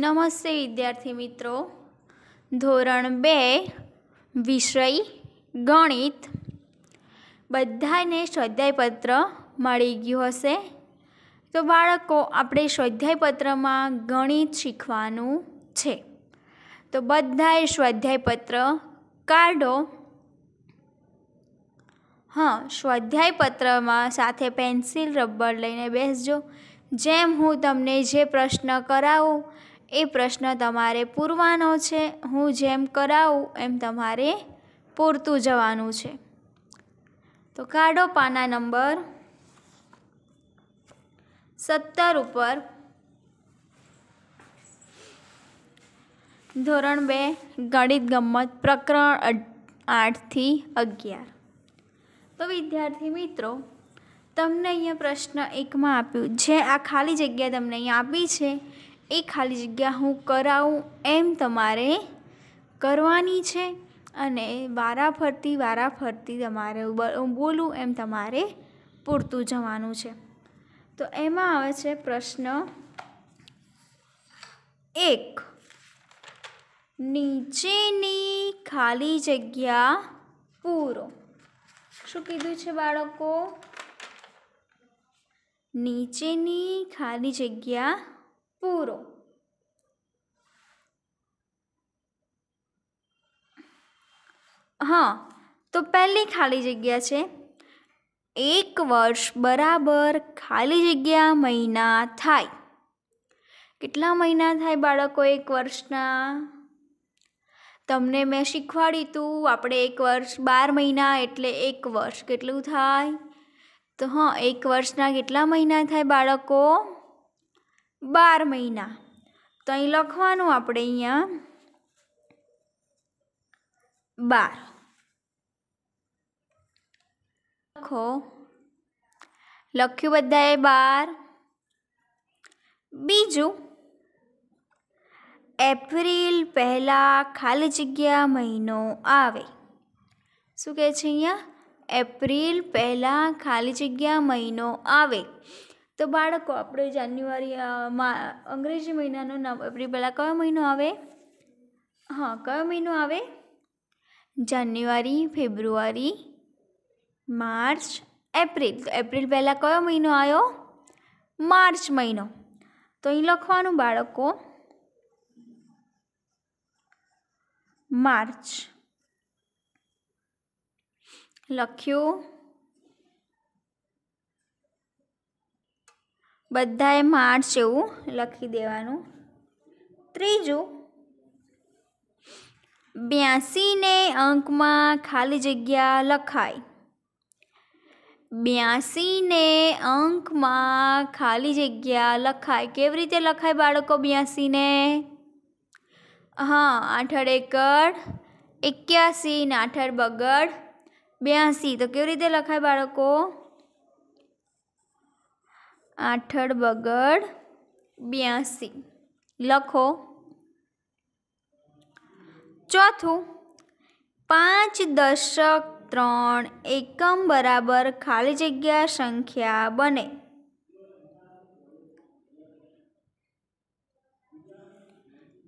નમસ્તે વિદ્યાર્થી મિત્રો ધોરણ બે વિષય ગણિત બધાને સ્વાધ્યાયપત્ર મળી ગયું હશે તો બાળકો આપણે સ્વાધ્યાયપત્રમાં ગણિત શીખવાનું છે તો બધાએ સ્વાધ્યાયપત્ર કાઢો હા સ્વાધ્યાયપત્રમાં સાથે પેન્સિલ રબર લઈને બેસજો જેમ હું તમને જે પ્રશ્ન કરાવું એ પ્રશ્ન તમારે પૂરવાનો છે હું જેમ કરાવું એમ તમારે પૂરતું જવાનું છે તો કાઢો પાના નંબર સત્તર ઉપર ધોરણ બે ગણિત ગમત પ્રકરણ આઠથી અગિયાર તો વિદ્યાર્થી મિત્રો તમને અહીંયા પ્રશ્ન એકમાં આપ્યું જે આ ખાલી જગ્યા તમને અહીંયા આપી છે એ ખાલી જગ્યા હું કરાવું એમ તમારે કરવાની છે અને વારા ફરતી વારા ફરતી તમારે બોલું એમ તમારે પૂરતું જવાનું છે તો એમાં આવે છે પ્રશ્ન એક નીચેની ખાલી જગ્યા પૂરો શું કીધું છે બાળકો નીચેની ખાલી જગ્યા પૂરો હા તો પહેલી ખાલી જગ્યા છે એક વર્ષ બરાબર ખાલી જગ્યા મહિના થાય કેટલા મહિના થાય બાળકો એક વર્ષના તમને મેં શીખવાડ્યું હતું આપણે એક વર્ષ બાર મહિના એટલે એક વર્ષ કેટલું થાય તો હા એક વર્ષના કેટલા મહિના થાય બાળકો બાર મહિના તો અહીં લખવાનું આપણે અહીંયા બાર લખો લખ્યું બધાએ બાર બીજું એપ્રિલ પહેલાં ખાલી જગ્યા મહિનો આવે શું કહે છે અહીંયા એપ્રિલ પહેલાં ખાલી જગ્યા મહિનો આવે તો બાળકો આપણે જાન્યુઆરી અંગ્રેજી મહિનાનો નવ એપ્રિલ પહેલાં કયો મહિનો આવે હા કયો મહિનો આવે જાન્યુઆરી ફેબ્રુઆરી માર્ચ એપ્રિલ તો એપ્રિલ પહેલાં કયો મહિનો આવ્યો માર્ચ મહિનો તો અહીં લખવાનું બાળકો માર્ચ લખ્યું બધાએ માર્ચ એવું લખી દેવાનું ત્રીજું બ્યાસીને અંકમાં ખાલી જગ્યા લખાય બ્યાસીને અંકમાં ખાલી જગ્યા લખાય કેવી રીતે લખાય બાળકો બ્યાસીને હા આઠડ એકડ એક્યાસી ને આઠડ બગડ બ્યાસી તો કેવી રીતે લખાય બાળકો આઠડ બગડ બ્યાસી લખો ચોથું પાંચ દશક ત્રણ એકમ બરાબર ખાલી જગ્યા સંખ્યા બને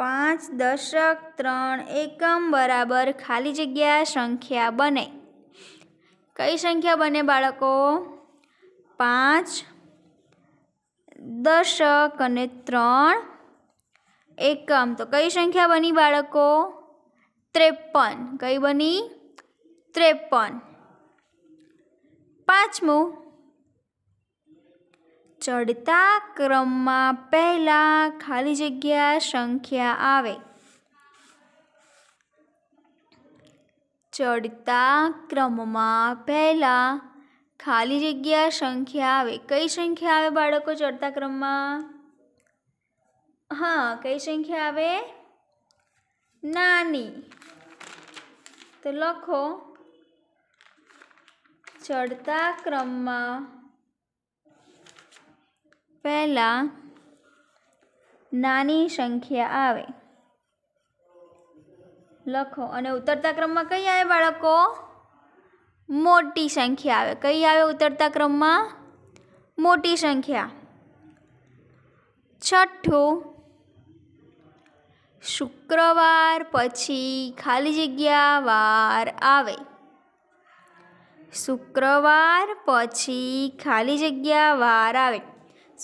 પાંચ દશક ત્રણ એકમ બરાબર ખાલી જગ્યા સંખ્યા બને કઈ સંખ્યા બને બાળકો પાંચ દશક અને ત્રણ એકમ તો કઈ સંખ્યા બની બાળકો ત્રેપન કઈ બની ત્રેપન પાંચમું ચડતા ક્રમમાં પહેલાં ખાલી જગ્યા સંખ્યા આવે ચડતા ક્રમમાં પહેલાં ખાલી જગ્યા સંખ્યા આવે કઈ સંખ્યા આવે બાળકો ચડતા ક્રમમાં હા કઈ સંખ્યા આવે નાની તો લખો ચડતા ક્રમમાં પહેલાં નાની સંખ્યા આવે લખો અને ઉતરતા ક્રમમાં કઈ આવે બાળકો મોટી સંખ્યા આવે કઈ આવે ઉતરતા ક્રમમાં મોટી સંખ્યા છઠ્ઠું શુક્રવાર પછી ખાલી જગ્યા વાર આવે શુક્રવાર પછી ખાલી જગ્યા વાર આવે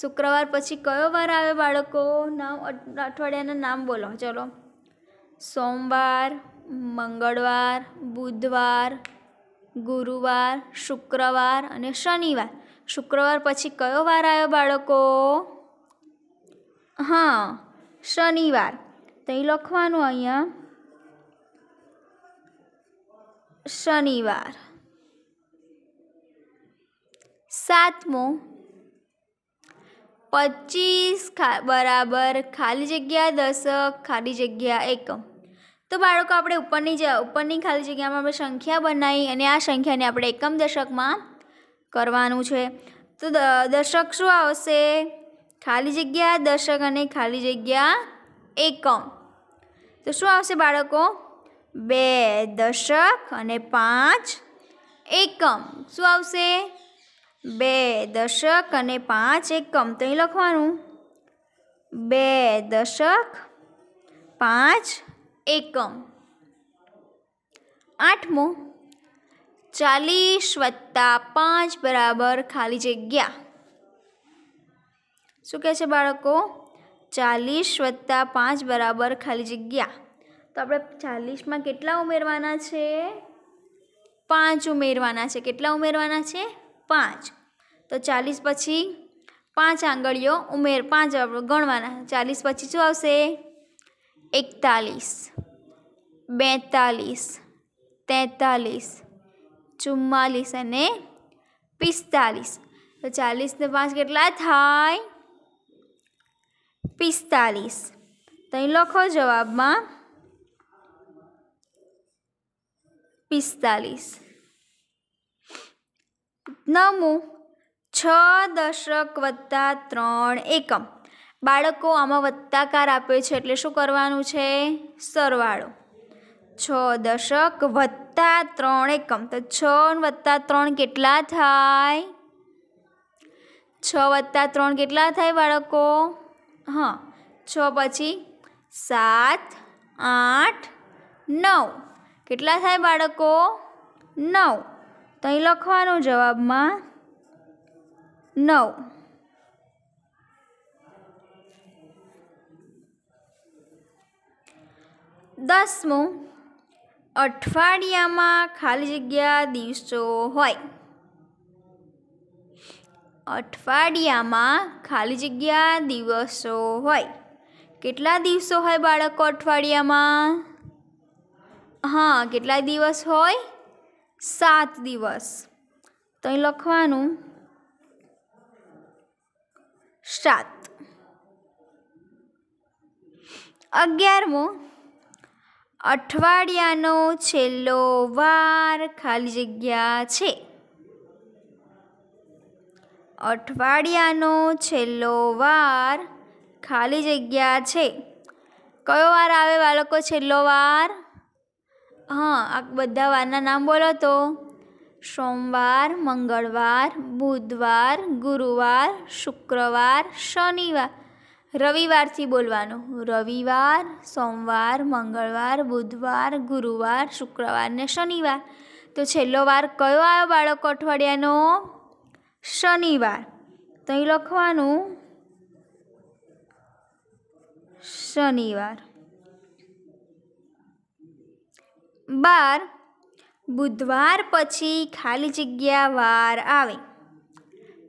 શુક્રવાર પછી કયો વાર આવે બાળકો નામ અઠવાડિયાના નામ બોલો ચલો સોમવાર મંગળવાર બુધવાર ગુરુવાર શુક્રવાર અને શનિવાર શુક્રવાર પછી કયો વાર આવ્યો બાળકો હા શનિવાર તો લખવાનું અહીંયા શનિવાર સાતમો પચીસ બરાબર ખાલી જગ્યા દશક ખાલી જગ્યા એકમ તો બાળકો આપણે ઉપરની જે ઉપરની ખાલી જગ્યામાં આપણે સંખ્યા બનાવી અને આ સંખ્યાને આપણે એકમ દશકમાં કરવાનું છે તો દશક શું આવશે ખાલી જગ્યા દશક અને ખાલી જગ્યા એકમ તો શું આવશે બાળકો બે દશક અને પાંચ એકમ શું આવશે બે દશક અને પાંચ એકમ તો અહીં લખવાનું બે દશક પાંચ એકમ આઠમો ચાલીસ વત્તા પાંચ બરાબર ખાલી જગ્યા શું કહે છે બાળકો ચાલીસ વત્તા પાંચ બરાબર ખાલી જગ્યા તો આપણે ચાલીસમાં કેટલા ઉમેરવાના છે પાંચ ઉમેરવાના છે કેટલા ઉમેરવાના છે પાંચ તો ચાલીસ પછી પાંચ આંગળીઓ ઉમેર પાંચ ગણવાના ચાલીસ પછી શું આવશે એકતાલીસ બેતાલીસ તેતાલીસ ચુમ્માલીસ અને પિસ્તાલીસ તો ચાલીસને પાંચ કેટલા થાય પિસ્તાલીસ તો અહીં લખો જવાબમાં પિસ્તાલીસ નવમું છ દશક વત્તા ત્રણ એકમ બાળકો આમાં વત્તાકાર આપ્યો છે એટલે શું કરવાનું છે સરવાળો છ દશક વત્તા ત્રણ એકમ તો છ વત્તા ત્રણ કેટલા થાય છ વત્તા ત્રણ કેટલા થાય બાળકો હં છ પછી સાત આઠ નવ કેટલા થાય બાળકો નવ તો અહીં લખવાનું જવાબમાં નવ દસમું અઠવાડિયામાં ખાલી જગ્યા દિવસો હોય અઠવાડિયામાં ખાલી જગ્યા દિવસો હોય કેટલા દિવસો હોય બાળકો અઠવાડિયામાં હા કેટલા દિવસ હોય સાત દિવસ તો અહીં લખવાનું સાત અગિયારમું અઠવાડિયાનો છેલ્લો વાર ખાલી જગ્યા છે અઠવાડિયાનો છેલ્લો વાર ખાલી જગ્યા છે કયો વાર આવે બાળકો છેલ્લો વાર હા આ બધા વારના નામ બોલો તો સોમવાર મંગળવાર બુધવાર ગુરુવાર શુક્રવાર શનિવાર રવિવારથી બોલવાનું રવિવાર સોમવાર મંગળવાર બુધવાર ગુરુવાર શુક્રવાર ને શનિવાર તો છેલ્લો વાર કયો આવ્યો બાળકો અઠવાડિયાનો શનિવાર તો અહીં લખવાનું શનિવાર બાર બુધવાર પછી ખાલી જગ્યા વાર આવે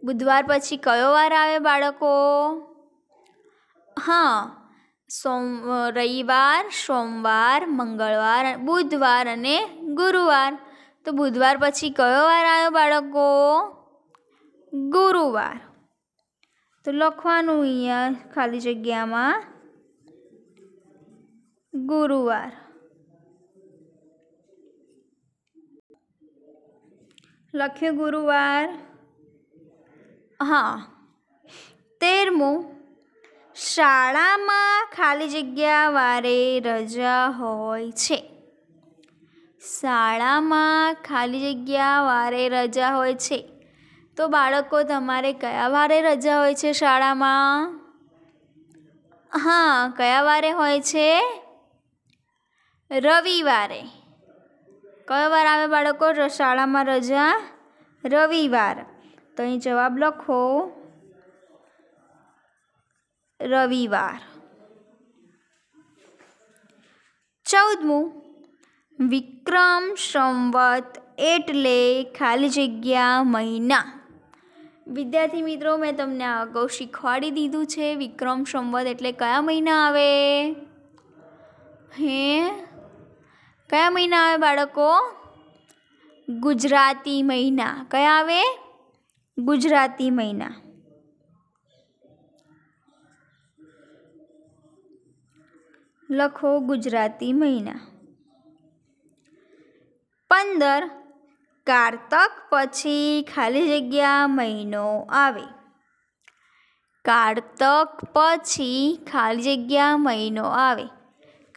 બુધવાર પછી કયો વાર આવે બાળકો હા સોમ રવિવાર સોમવાર મંગળવાર બુધવાર અને ગુરુવાર તો બુધવાર પછી કયો વાર આવ્યો બાળકો ગુરુવાર તો લખવાનું અહીંયા ખાલી જગ્યામાં ગુરુવાર લખ્યું ગુરુવાર હા તેરમું શાળામાં ખાલી જગ્યા વારે રજા હોય છે શાળામાં ખાલી જગ્યા વારે રજા હોય છે તો બાળકો તમારે કયા વારે રજા હોય છે શાળામાં હા કયા વારે હોય છે રવિવારે કયો વાર આવે બાળકો શાળામાં રજા રવિવાર તો અહીં જવાબ લખો રવિવાર ચૌદમું વિક્રમ સંવત એટલે ખાલી જગ્યા મહિના વિદ્યાર્થી મિત્રો મેં તમને અગાઉ શીખવાડી દીધું છે વિક્રમ સંવત એટલે કયા મહિના આવે હે કયા મહિના આવે બાળકો ગુજરાતી મહિના કયા આવે ગુજરાતી મહિના લખો ગુજરાતી મહિના પંદર કારતક પછી ખાલી જગ્યા મહિનો આવે કારતક પછી ખાલી જગ્યા મહિનો આવે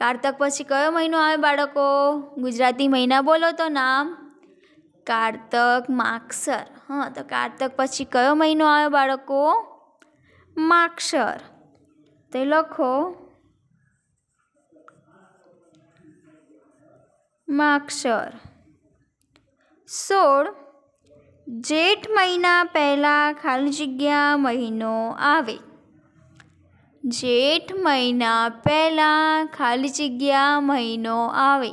કારતક પછી કયો મહિનો આવે બાળકો ગુજરાતી મહિના બોલો તો નામ કારતક માક્ષર હા તો કારતક પછી કયો મહિનો આવે બાળકો માક્ષર તો લખો માક્ષર સોળ જેઠ મહિના પહેલાં ખાલી જગ્યા મહિનો આવે જેઠ મહિના પહેલાં ખાલી જગ્યા મહિનો આવે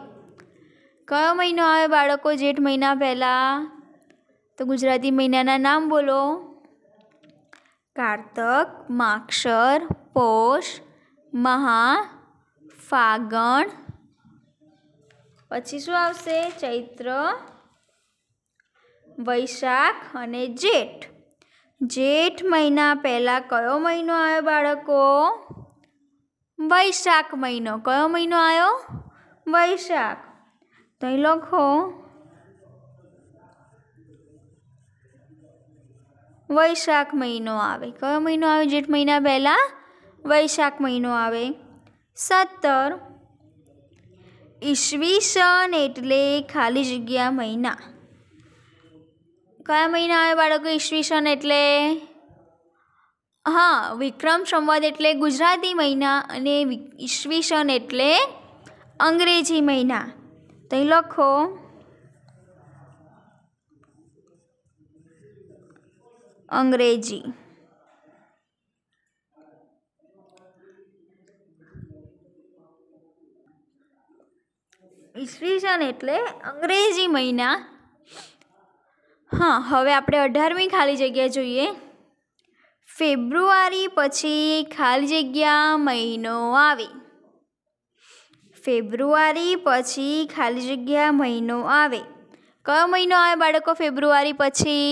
કયો મહિનો આવે બાળકો જેઠ મહિના પહેલાં તો ગુજરાતી મહિનાના નામ બોલો કાર્તક માક્ષર પોષ મહા ફાગણ પછી શું આવશે ચૈત્ર વૈશાખ અને જેઠ જેઠ મહિના પહેલાં કયો મહિનો આવ્યો બાળકો વૈશાખ મહિનો કયો મહિનો આવ્યો વૈશાખ તો અહીં લખો વૈશાખ મહિનો આવે કયો મહિનો આવે જેઠ મહિના પહેલાં વૈશાખ મહિનો આવે સત્તર ઈસવીસન એટલે ખાલી જગ્યા મહિના કયા મહિના આવે બાળકો ઈસવીસન એટલે હા વિક્રમ સંવત એટલે ગુજરાતી મહિના અને ઈસવીસન એટલે અંગ્રેજી મહિના તો લખો અંગ્રેજી ઈસવીસન એટલે અંગ્રેજી મહિના હા હવે આપણે અઢારમી ખાલી જગ્યા જોઈએ ફેબ્રુઆરી પછી ખાલી જગ્યા મહિનો આવે ફેબ્રુઆરી પછી ખાલી જગ્યા મહિનો આવે કયો મહિનો આવે બાળકો ફેબ્રુઆરી પછી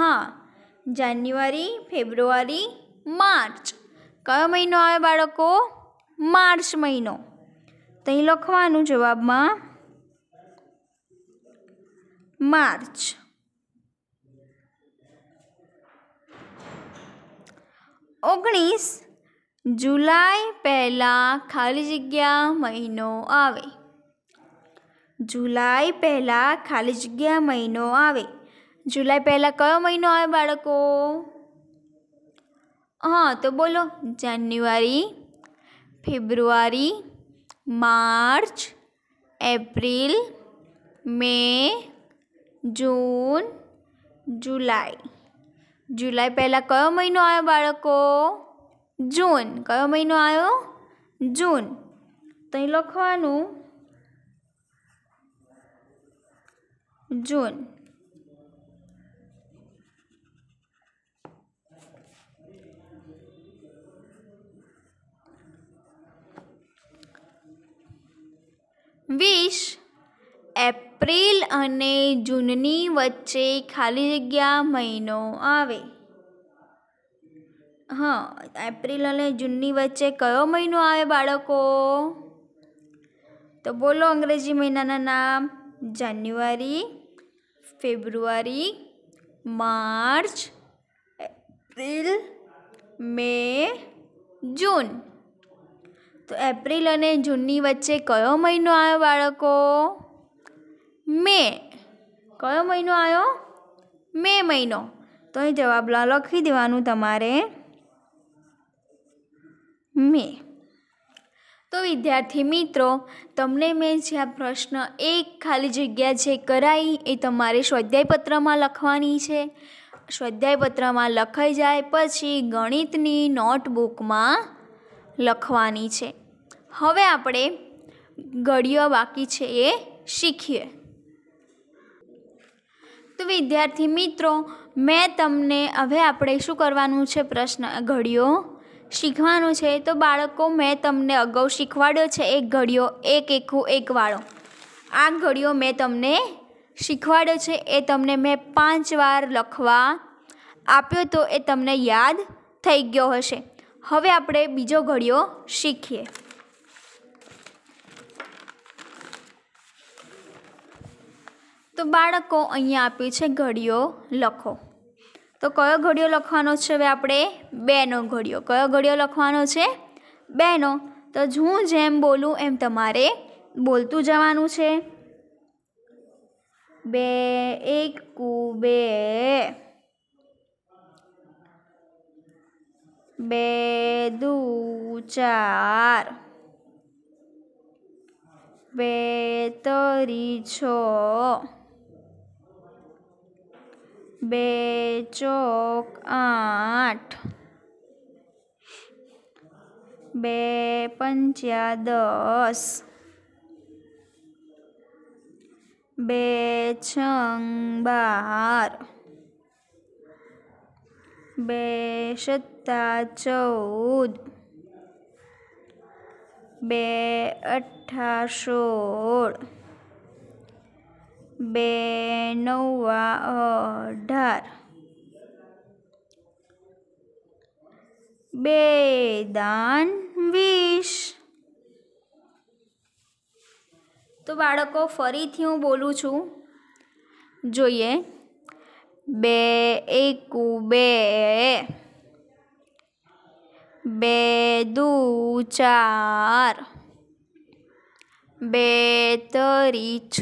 હા જાન્યુઆરી ફેબ્રુઆરી માર્ચ કયો મહિનો આવે બાળકો માર્ચ મહિનો તો અહીં લખવાનું જવાબમાં માર્ચ ઓગણીસ જુલાઈ પહેલાં ખાલી જગ્યા મહિનો આવે જુલાઈ પહેલાં ખાલી જગ્યા મહિનો આવે જુલાઈ પહેલાં કયો મહિનો આવે બાળકો હા તો બોલો જાન્યુઆરી ફેબ્રુઆરી માર્ચ એપ્રિલ મે જૂન જુલાઈ જુલાઈ પહેલાં કયો મહિનો આવ્યો બાળકો જૂન કયો મહિનો આવ્યો જૂન તો અહીં લખવાનું જૂન વીસ એપ્રિલ અને જૂનની વચ્ચે ખાલી જગ્યા મહિનો આવે હા એપ્રિલ અને જૂનની વચ્ચે કયો મહિનો આવે બાળકો તો બોલો અંગ્રેજી મહિનાના નામ જાન્યુઆરી ફેબ્રુઆરી માર્ચ એપ્રિલ મે જૂન તો એપ્રિલ અને જૂનની વચ્ચે કયો મહિનો આવ્યો બાળકો મે કયો મહિનો આવ્યો મે મહિનો તો અહીં જવાબ લખી દેવાનું તમારે મે તો વિદ્યાર્થી મિત્રો તમને મેં જે આ પ્રશ્ન એક ખાલી જગ્યા જે કરાઈ એ તમારે સ્વાધ્યાયપત્રમાં લખવાની છે સ્વાધ્યાયપત્રમાં લખાઈ જાય પછી ગણિતની નોટબુકમાં લખવાની છે હવે આપણે ઘડીઓ બાકી છે એ શીખીએ તો વિદ્યાર્થી મિત્રો મેં તમને હવે આપણે શું કરવાનું છે પ્રશ્ન ઘડીઓ શીખવાનું છે તો બાળકો મેં તમને અગાઉ શીખવાડ્યો છે એક ઘડીઓ એક એકું એકવાળો આ ઘડીઓ મેં તમને શીખવાડ્યો છે એ તમને મેં પાંચ વાર લખવા આપ્યો તો એ તમને યાદ થઈ ગયો હશે હવે આપણે બીજો ઘડિયો શીખીએ તો બાળકો અહીંયા આપ્યું છે ઘડિયો લખો તો કયો ઘડિયો લખવાનો છે હવે આપણે બેનો ઘડિયો કયો ઘડિયો લખવાનો છે બેનો તો હું જેમ બોલું એમ તમારે બોલતું જવાનું છે બે એક કુ બે બે દૂ ચાર બે તરી છ બે ચોક આઠ બે પંચ્યા દસ બે છંગ બાર બે સત વત્તા ચૌદ બે અઠ્ઠા સોળ બે નવા અઢાર બે દાન વીસ તો બાળકો ફરીથી હું બોલું છું જોઈએ બે એકુ બે બે દૂ ચાર બે તરી છ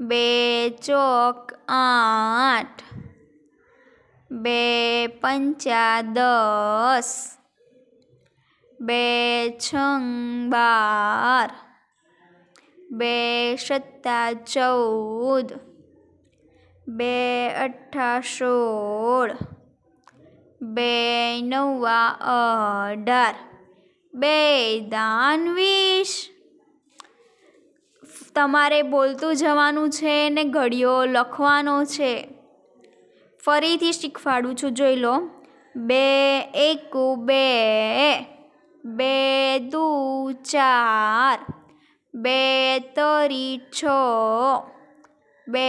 બે ચોક આઠ બે પંચા દસ બે છંગ બાર બે સત્તા ચૌદ બે અઠ્ઠા સોળ બે નવ્વા અઢાર બે દાન વીસ તમારે બોલતું જવાનું છે ને ઘડિયો લખવાનો છે ફરીથી શીખવાડું છું જોઈ લો બે એકુ બે બે દુ ચાર બે તરી છ બે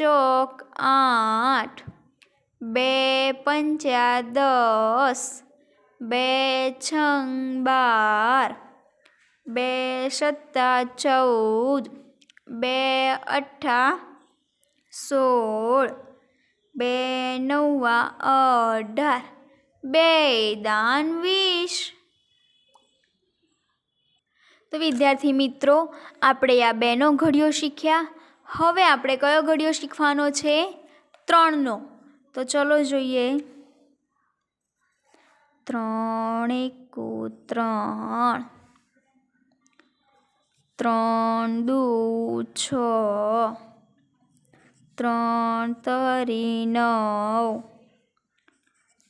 ચોક આઠ બે પંચા દસ બે છંગ બાર બે સત્તા ચૌદ બે અઠ્ઠા સોળ બે નવ્વા અઢાર બે દાન વીસ તો વિદ્યાર્થી મિત્રો આપણે આ બેનો ઘડિયો શીખ્યા હવે આપણે કયો ઘડિયો શીખવાનો છે ત્રણનો તો ચલો જોઈએ ત્રણ એકુ ત્રણ ત્રણ દુ છ ત્રણ તરી નવ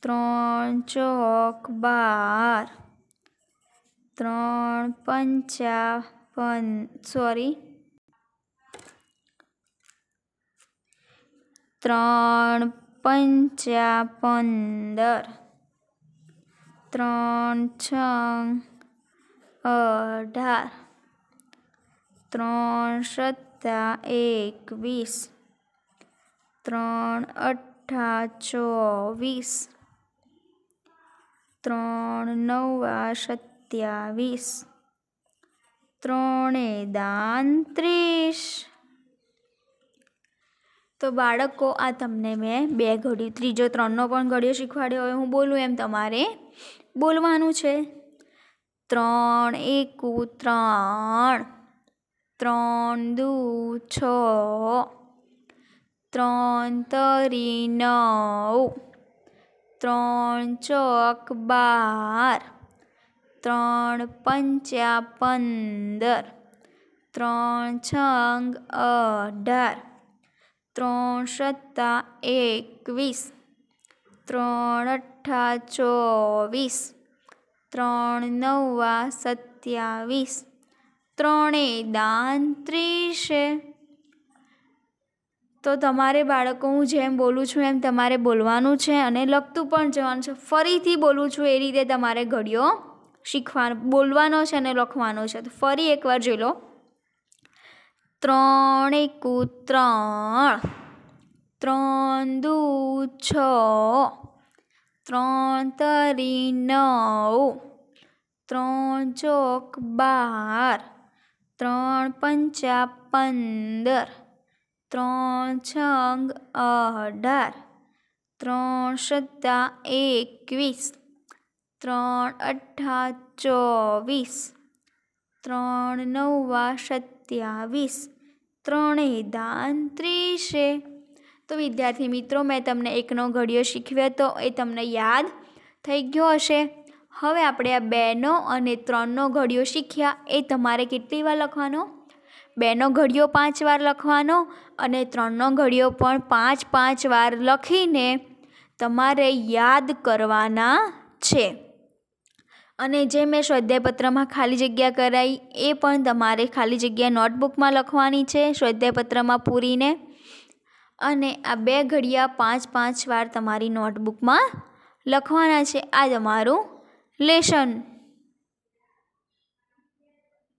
ત્રણ ચોક બાર ત્રણ પંચા પન સોરી ત્રણ પંચા પંદર ત્રણ છ અઢાર ત્રણ સત્તા એકવીસ ત્રણ અઠ્ઠા ચોવીસ ત્રણ નવા સત્યાવીસ ત્રણે દાન ત્રીસ તો બાળકો આ તમને મેં બે ઘડિયું ત્રીજો ત્રણનો પણ ઘડિયો શીખવાડ્યો હવે હું બોલું એમ તમારે બોલવાનું છે ત્રણ એકુ ત્રણ ત્રણ દુ છ ત્રણ તરી નવ ત્રણ ચોક બાર ત્રણ પંચ્યા પંદર ત્રણ છંગ અઢાર ત્રણ સત્તા એકવીસ ત્રણ અઠ્ઠા ચોવીસ ત્રણ નવા સત્યાવીસ ત્રણે દાન ત્રીસે તો તમારે બાળકો હું જેમ બોલું છું એમ તમારે બોલવાનું છે અને લખતું પણ જવાનું છે ફરીથી બોલું છું એ રીતે તમારે ઘડિયો શીખવાનું બોલવાનો છે અને લખવાનો છે તો ફરી એકવાર જોઈ લો ત્રણ એકુ ત્રણ ત્રણ દુ છ ત્રણ તરી નવ ત્રણ ચોક બાર ત્રણ પંચા પંદર ત્રણ છંગ અઢાર ત્રણ સત્તા એકવીસ ત્રણ અઠ્ઠા ચોવીસ ત્રણ નવા સત્તા સત્યાવીસ ત્રણે દાન ત્રીસે તો વિદ્યાર્થી મિત્રો મેં તમને એકનો ઘડિયો શીખવ્યો તો એ તમને યાદ થઈ ગયો હશે હવે આપણે આ બેનો અને ત્રણનો ઘડિયો શીખ્યા એ તમારે કેટલી વાર લખવાનો બેનો ઘડિયો પાંચ વાર લખવાનો અને ત્રણનો ઘડિયો પણ પાંચ પાંચ વાર લખીને તમારે યાદ કરવાના છે અને જે મેં સ્વાધ્યાયપત્રમાં ખાલી જગ્યા કરાવી એ પણ તમારે ખાલી જગ્યા નોટબુકમાં લખવાની છે સ્વાધ્યાયપત્રમાં પૂરીને અને આ બે ઘડિયા પાંચ પાંચ વાર તમારી નોટબુકમાં લખવાના છે આ તમારું લેશન